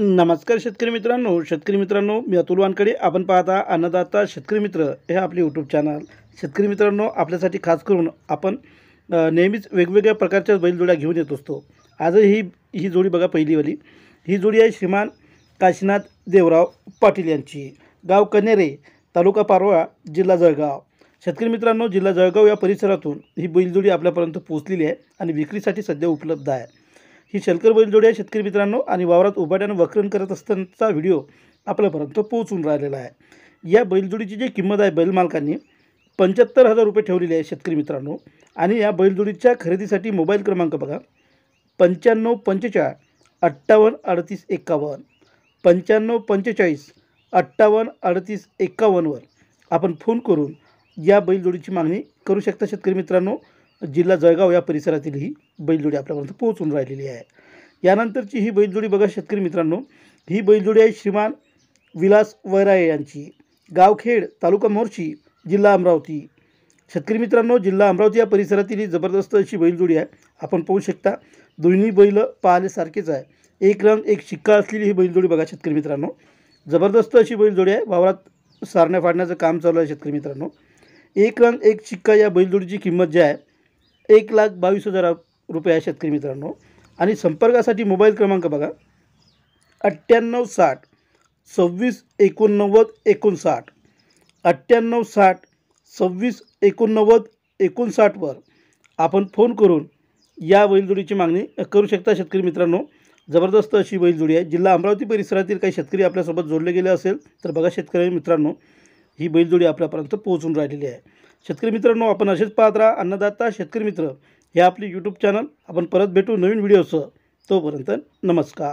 नमस्कार शेतकरी मित्रांनो शेतकरी मित्रांनो मी अतुल वानकडे आपण पाहता अन्नदाता शेतकरी मित्र हे आपले यूट्यूब चॅनल शेतकरी मित्रांनो आपल्यासाठी खास करून आपण नेहमीच वेगवेगळ्या प्रकारच्या बैलजोड्या घेऊन येत असतो आजही ही ही जोडी बघा पहिलीवाली ही जोडी आहे श्रीमान काशीनाथ देवराव पाटील यांची गाव कनेरे तालुका पारोळा जिल्हा जळगाव शेतकरी मित्रांनो जिल्हा जळगाव या परिसरातून ही बैलजोडी आपल्यापर्यंत पोचलेली आहे आणि विक्रीसाठी सध्या उपलब्ध आहे ही शलकर बैलजोडी आहे शेतकरी मित्रांनो आणि वावरात उभाट्यानं वक्रण करत असतानाचा व्हिडिओ आपल्यापर्यंत पोहोचून राहिलेला आहे या बैलजोडीची जी किंमत आहे बैलमालकांनी पंच्याहत्तर हजार रुपये ठेवलेली आहे शेतकरी मित्रांनो आणि या बैलजोडीच्या खरेदीसाठी मोबाईल क्रमांक बघा पंच्याण्णव पंचेचाळ अठ्ठावन्न अडतीस एक्कावन्न पंच्याण्णव पंचेचाळीस अठ्ठावन्न अडतीस एक्कावन्नवर आपण फोन करून या बैलजोडीची मागणी करू शकता शेतकरी मित्रांनो जिल्हा जळगाव या परिसरातील ही बैलजोडी आपल्यापर्यंत पोहोचून राहिलेली आहे यानंतरची ही बैलजोडी बघा शेतकरी मित्रांनो ही बैलजोडी आहे श्रीमान विलास वैराय यांची गावखेड तालुका मोर्शी जिल्हा अमरावती शेतकरी मित्रांनो जिल्हा अमरावती या परिसरातील ही जबरदस्त अशी बैलजोडी आहे आपण पाहू शकता दोन्ही बैल पाहण्यासारखेच आहे एक रंग एक शिक्का असलेली ही बैलजोडी बघा शेतकरी मित्रांनो जबरदस्त अशी बैलजोडी आहे वावरात सारण्या फाडण्याचं काम चालू आहे शेतकरी मित्रांनो एक रंग एक शिक्का या बैलजोडीची किंमत जी आहे एक लाख बावीस हजार रुपये आहे शेतकरी मित्रांनो आणि संपर्कासाठी मोबाईल क्रमांक बघा अठ्ठ्याण्णव साठ सव्वीस एकोणनव्वद एकोणसाठ अठ्ठ्याण्णव साठ सव्वीस एकोणनव्वद एकोणसाठवर आपण फोन करून या बैलजोडीची मागणी करू शकता शेतकरी मित्रांनो जबरदस्त अशी बैलजोडी आहे जिल्हा अमरावती परिसरातील काही शेतकरी आपल्यासोबत जोडले गेले असेल तर बघा शेतकरी मित्रांनो ही बैलजोडी आपल्यापर्यंत पोहोचून राहिलेली आहे शेतकरी मित्रांनो आपण असेच पाहत राहा अन्नदाता शेतकरी मित्र हे आपले यूट्यूब चॅनल आपण परत भेटू नवीन व्हिडिओचं तोपर्यंत नमस्कार